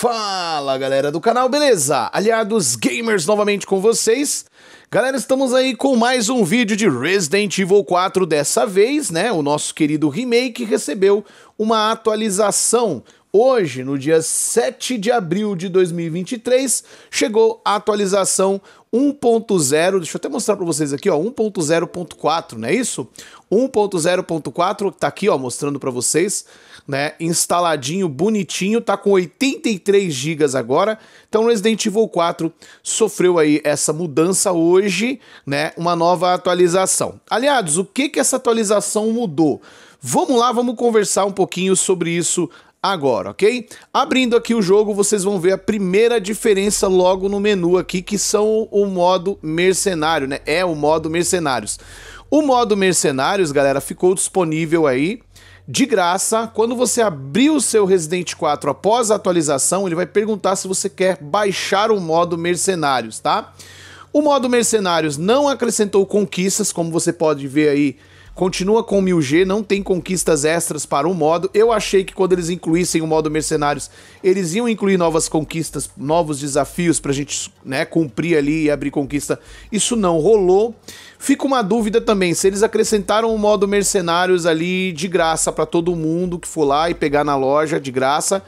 Fala galera do canal, beleza? Aliados gamers novamente com vocês. Galera, estamos aí com mais um vídeo de Resident Evil 4 dessa vez, né? O nosso querido remake recebeu uma atualização. Hoje, no dia 7 de abril de 2023, chegou a atualização 1.0, deixa eu até mostrar para vocês aqui, ó, 1.0.4, não é isso? 1.0.4 tá aqui, ó, mostrando para vocês né, instaladinho, bonitinho, tá com 83 GB agora. Então Resident Evil 4 sofreu aí essa mudança hoje, né, uma nova atualização. Aliados, o que que essa atualização mudou? Vamos lá, vamos conversar um pouquinho sobre isso agora, ok? Abrindo aqui o jogo, vocês vão ver a primeira diferença logo no menu aqui, que são o modo mercenário, né? É o modo mercenários. O modo mercenários, galera, ficou disponível aí de graça. Quando você abrir o seu Resident 4 após a atualização, ele vai perguntar se você quer baixar o modo Mercenários, tá? O modo Mercenários não acrescentou conquistas, como você pode ver aí Continua com 1000G, não tem conquistas extras para o modo. Eu achei que quando eles incluíssem o modo Mercenários, eles iam incluir novas conquistas, novos desafios para a gente, né, cumprir ali e abrir conquista. Isso não rolou. Fica uma dúvida também se eles acrescentaram o modo Mercenários ali de graça para todo mundo que for lá e pegar na loja de graça.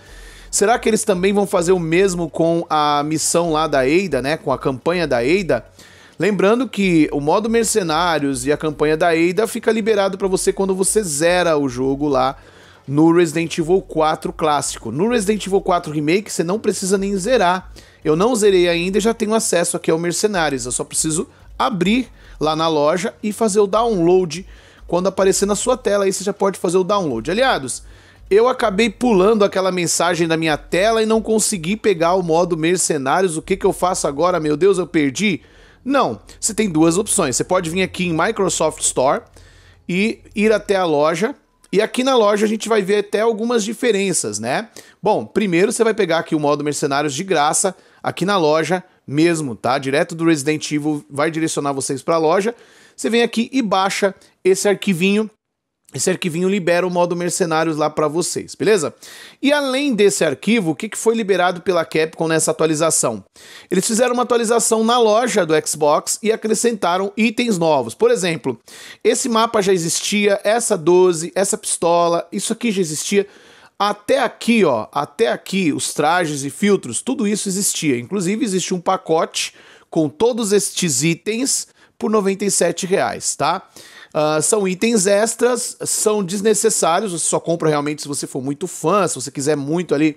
Será que eles também vão fazer o mesmo com a missão lá da Eida, né, com a campanha da Eida? Lembrando que o modo Mercenários e a campanha da Ada fica liberado para você quando você zera o jogo lá no Resident Evil 4 clássico. No Resident Evil 4 Remake você não precisa nem zerar. Eu não zerei ainda e já tenho acesso aqui ao Mercenários. Eu só preciso abrir lá na loja e fazer o download. Quando aparecer na sua tela aí você já pode fazer o download. Aliados, eu acabei pulando aquela mensagem da minha tela e não consegui pegar o modo Mercenários. O que, que eu faço agora? Meu Deus, eu perdi. Não. Você tem duas opções. Você pode vir aqui em Microsoft Store e ir até a loja. E aqui na loja a gente vai ver até algumas diferenças, né? Bom, primeiro você vai pegar aqui o modo Mercenários de graça aqui na loja mesmo, tá? Direto do Resident Evil vai direcionar vocês para a loja. Você vem aqui e baixa esse arquivinho esse arquivinho libera o modo mercenários lá para vocês, beleza? E além desse arquivo, o que, foi liberado pela Capcom nessa atualização? Eles fizeram uma atualização na loja do Xbox e acrescentaram itens novos. Por exemplo, esse mapa já existia, essa 12, essa pistola, isso aqui já existia. Até aqui, ó, até aqui, os trajes e filtros, tudo isso existia. Inclusive, existe um pacote com todos estes itens por R$ 97, reais, tá? Uh, são itens extras, são desnecessários, você só compra realmente se você for muito fã, se você quiser muito ali.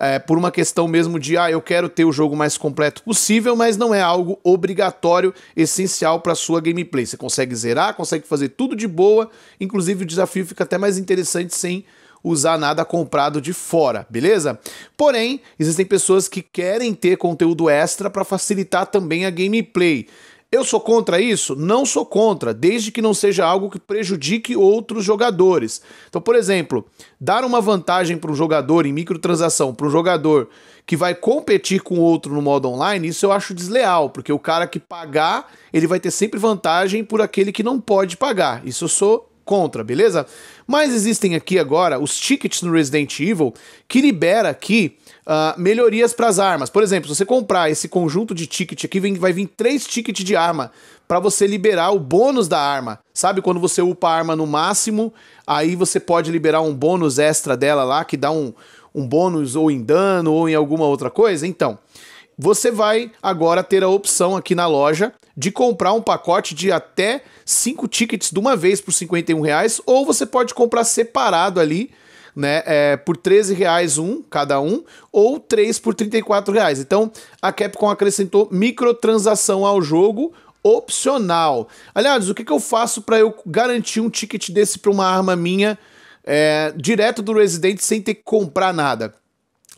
É, por uma questão mesmo de, ah, eu quero ter o jogo mais completo possível, mas não é algo obrigatório, essencial para sua gameplay. Você consegue zerar, consegue fazer tudo de boa, inclusive o desafio fica até mais interessante sem usar nada comprado de fora, beleza? Porém, existem pessoas que querem ter conteúdo extra para facilitar também a gameplay. Eu sou contra isso? Não sou contra, desde que não seja algo que prejudique outros jogadores. Então, por exemplo, dar uma vantagem para um jogador em microtransação, para um jogador que vai competir com outro no modo online, isso eu acho desleal, porque o cara que pagar, ele vai ter sempre vantagem por aquele que não pode pagar. Isso eu sou contra, beleza? Mas existem aqui agora os tickets no Resident Evil que libera aqui uh, melhorias para as armas. Por exemplo, se você comprar esse conjunto de ticket aqui, vem, vai vir três tickets de arma para você liberar o bônus da arma. Sabe quando você upa a arma no máximo, aí você pode liberar um bônus extra dela lá que dá um, um bônus ou em dano ou em alguma outra coisa? Então, você vai agora ter a opção aqui na loja de comprar um pacote de até 5 tickets de uma vez por 51 reais, ou você pode comprar separado ali, né, é, por 13 reais um cada um, ou 3 por 34 reais. Então a Capcom acrescentou microtransação ao jogo opcional. Aliás, o que, que eu faço para eu garantir um ticket desse para uma arma minha? É, direto do Resident sem ter que comprar nada.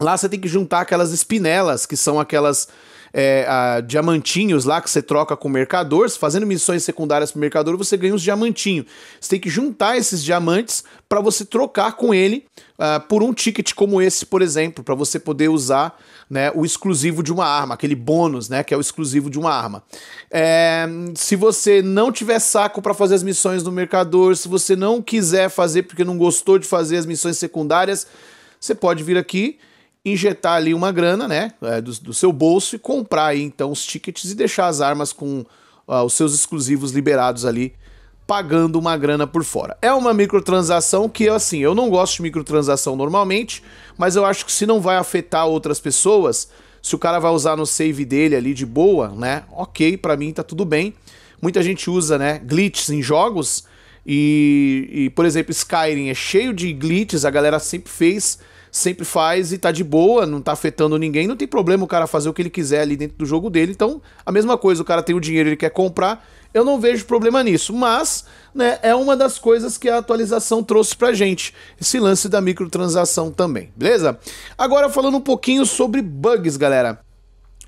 Lá você tem que juntar aquelas espinelas, que são aquelas é, a, diamantinhos lá que você troca com o mercador. Fazendo missões secundárias o mercador, você ganha uns diamantinhos. Você tem que juntar esses diamantes para você trocar com ele uh, por um ticket como esse, por exemplo, para você poder usar né, o exclusivo de uma arma, aquele bônus, né, que é o exclusivo de uma arma. É, se você não tiver saco para fazer as missões no mercador, se você não quiser fazer porque não gostou de fazer as missões secundárias, você pode vir aqui injetar ali uma grana, né, é, do, do seu bolso e comprar aí, então os tickets e deixar as armas com uh, os seus exclusivos liberados ali, pagando uma grana por fora. É uma microtransação que, assim, eu não gosto de microtransação normalmente, mas eu acho que se não vai afetar outras pessoas, se o cara vai usar no save dele ali de boa, né, ok, para mim tá tudo bem. Muita gente usa, né, glitches em jogos e, e, por exemplo, Skyrim é cheio de glitches, a galera sempre fez sempre faz e tá de boa, não tá afetando ninguém, não tem problema o cara fazer o que ele quiser ali dentro do jogo dele. Então, a mesma coisa, o cara tem o dinheiro, ele quer comprar, eu não vejo problema nisso, mas né, é uma das coisas que a atualização trouxe pra gente, esse lance da microtransação também, beleza? Agora falando um pouquinho sobre bugs, galera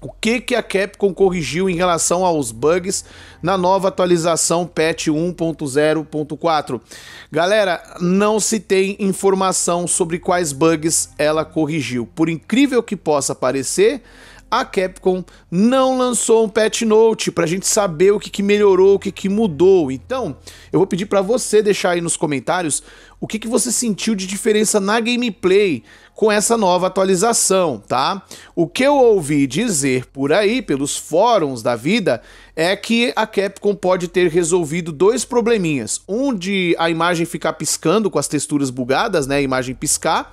o que, que a Capcom corrigiu em relação aos bugs na nova atualização patch 1.0.4. Galera, não se tem informação sobre quais bugs ela corrigiu. Por incrível que possa parecer, a Capcom não lançou um patch note para a gente saber o que, que melhorou, o que, que mudou. Então, eu vou pedir para você deixar aí nos comentários o que, que você sentiu de diferença na gameplay com essa nova atualização, tá? O que eu ouvi dizer por aí, pelos fóruns da vida, é que a Capcom pode ter resolvido dois probleminhas. Um de a imagem ficar piscando com as texturas bugadas, né? A imagem piscar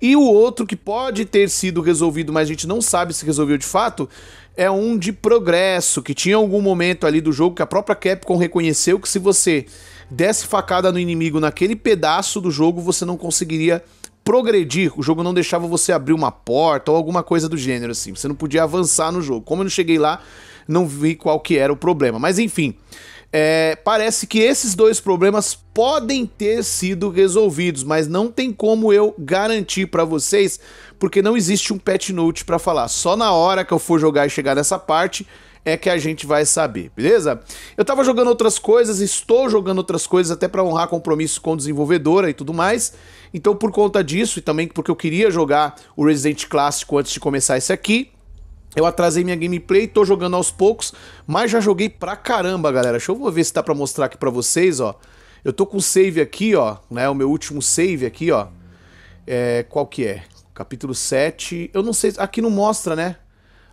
e o outro que pode ter sido resolvido, mas a gente não sabe se resolveu de fato, é um de progresso, que tinha algum momento ali do jogo que a própria Capcom reconheceu que se você desse facada no inimigo naquele pedaço do jogo, você não conseguiria progredir. O jogo não deixava você abrir uma porta ou alguma coisa do gênero assim. Você não podia avançar no jogo. Como eu não cheguei lá, não vi qual que era o problema. Mas enfim, é, parece que esses dois problemas podem ter sido resolvidos, mas não tem como eu garantir para vocês, porque não existe um patch note para falar. Só na hora que eu for jogar e chegar nessa parte é que a gente vai saber, beleza? Eu tava jogando outras coisas, estou jogando outras coisas até para honrar compromisso com desenvolvedora e tudo mais. Então, por conta disso e também porque eu queria jogar o Resident Clássico antes de começar esse aqui, eu atrasei minha gameplay, tô jogando aos poucos, mas já joguei pra caramba, galera. Deixa eu ver se dá pra mostrar aqui pra vocês, ó. Eu tô com save aqui, ó, né, o meu último save aqui, ó. É, qual que é? Capítulo 7, eu não sei, aqui não mostra, né?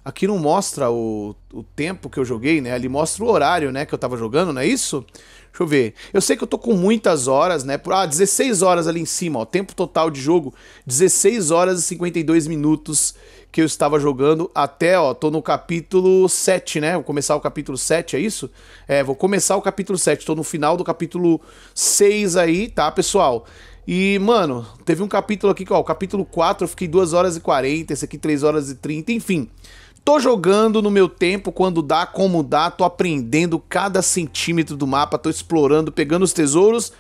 Aqui não mostra o, o tempo que eu joguei, né? Ali mostra o horário, né, que eu tava jogando, não é isso? Deixa eu ver. Eu sei que eu tô com muitas horas, né? Por, ah, 16 horas ali em cima, ó. Tempo total de jogo, 16 horas e 52 minutos que eu estava jogando até, ó, tô no capítulo 7, né? Vou começar o capítulo 7, é isso? É, vou começar o capítulo 7, tô no final do capítulo 6 aí, tá, pessoal? E, mano, teve um capítulo aqui, ó, o capítulo 4, eu fiquei 2 horas e 40, esse aqui 3 horas e 30, enfim. Tô jogando no meu tempo, quando dá, como dá, tô aprendendo cada centímetro do mapa, tô explorando, pegando os tesouros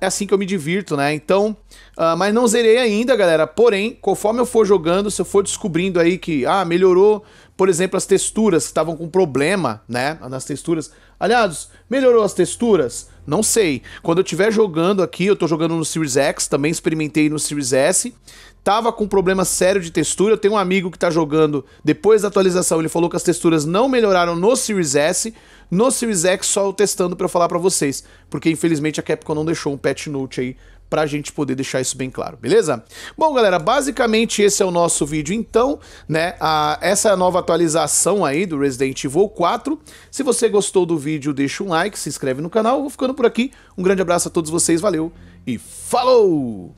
é assim que eu me divirto, né? Então, uh, mas não zerei ainda, galera. Porém, conforme eu for jogando, se eu for descobrindo aí que, ah, melhorou por exemplo, as texturas que estavam com problema, né? Nas texturas. aliados melhorou as texturas? Não sei. Quando eu estiver jogando aqui, eu estou jogando no Series X, também experimentei no Series S. Tava com problema sério de textura. Eu tenho um amigo que está jogando depois da atualização, ele falou que as texturas não melhoraram no Series S. No Series X só eu testando para falar para vocês, porque infelizmente a Capcom não deixou um patch note aí para a gente poder deixar isso bem claro, beleza? Bom, galera, basicamente esse é o nosso vídeo então, né? A, essa é nova atualização aí do Resident Evil 4. Se você gostou do vídeo, deixa um like, se inscreve no canal. Vou ficando por aqui. Um grande abraço a todos vocês, valeu e falou!